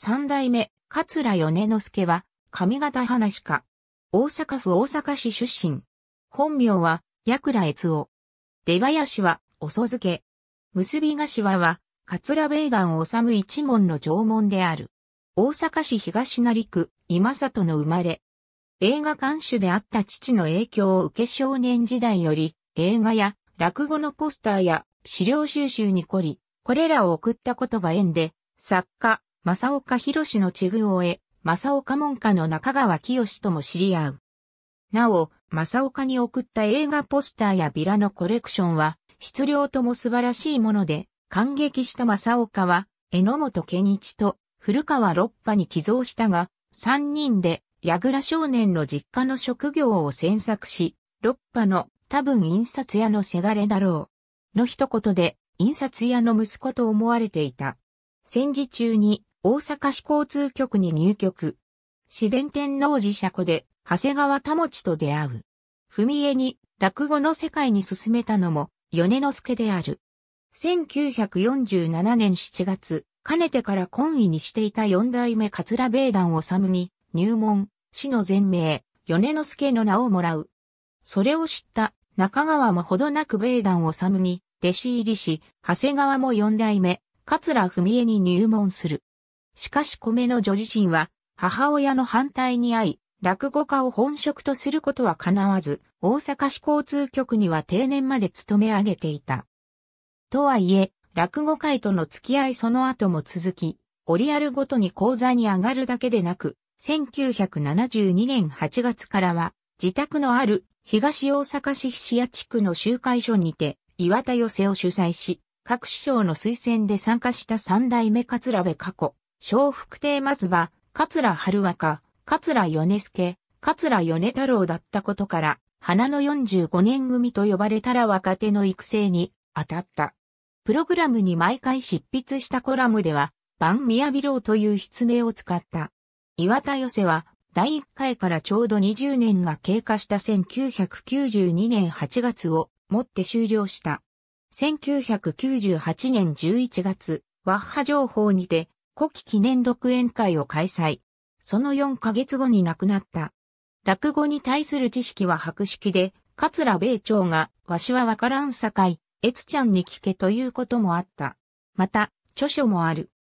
三代目、桂米之助は、上方話家。大阪府大阪市出身。本名は、矢倉悦夫。出林は、遅漬け。結び子は、桂米岩治一門の縄文である。大阪市東成区、今里の生まれ。映画監修であった父の影響を受け少年時代より、映画や落語のポスターや資料収集に凝り、これらを送ったことが縁で、作家、正岡博の地具を得、正岡門下の中川清とも知り合う。なお、正岡に送った映画ポスターやビラのコレクションは、質量とも素晴らしいもので、感激した正岡は、榎本健一と古川六波に寄贈したが、三人で、矢倉少年の実家の職業を詮索し、六波の多分印刷屋のせがれだろう。の一言で、印刷屋の息子と思われていた。戦時中に大阪市交通局に入局。市然天皇寺社庫で、長谷川保と出会う。文江に落語の世界に進めたのも、米之助である。1947年7月、かねてから懇意にしていた四代目桂米団治に、入門、死の全名、米之助の名をもらう。それを知った中川もほどなく米団治に、弟子入りし、長谷川も四代目、桂文江に入門する。しかし米の女自身は、母親の反対に遭い、落語家を本職とすることは叶わず、大阪市交通局には定年まで勤め上げていた。とはいえ、落語界との付き合いその後も続き、オリアルごとに講座に上がるだけでなく、1972年8月からは、自宅のある東大阪市菱谷地区の集会所にて、岩田寄せを主催し、各市長の推薦で参加した三代目桂部加古、小福亭松葉、桂春若、桂米助、桂米太郎だったことから、花の45年組と呼ばれたら若手の育成に当たった。プログラムに毎回執筆したコラムでは、万宮ビ郎という筆名を使った。岩田寄せは、第1回からちょうど20年が経過した1992年8月をもって終了した。1998年11月、ワッハ情報にて、古希記念独演会を開催。その4ヶ月後に亡くなった。落語に対する知識は白式で、桂米朝が、わしはわからんさかい、えつちゃんに聞けということもあった。また、著書もある。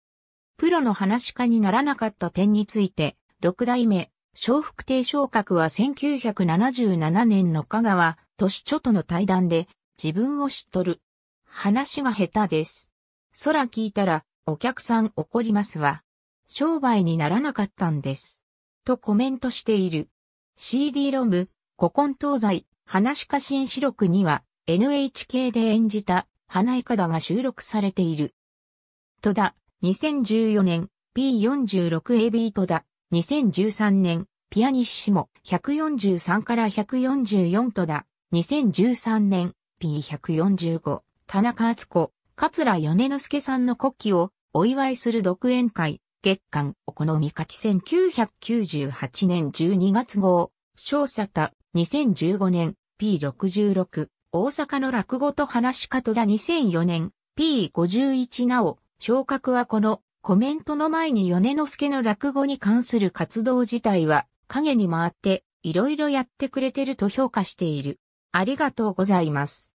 プロの話家にならなかった点について、六代目、小福亭昇格は1977年の香川、都市長との対談で、自分を知っとる。話が下手です。空聞いたら、お客さん怒りますわ。商売にならなかったんです。とコメントしている。CD ロム、古今東西、話し家新四録には NHK で演じた花いかだが収録されている。戸田、2014年 P46AB 戸田、2013年ピアニッシモ143から144戸田、2013年 P145 田中敦子、桂米之助さんの国旗をお祝いする独演会、月間お好み書き1998年12月号、小佐田2015年 P66、大阪の落語と話し方だ2004年 P51 なお、昇格はこのコメントの前に米之助の落語に関する活動自体は影に回っていろいろやってくれてると評価している。ありがとうございます。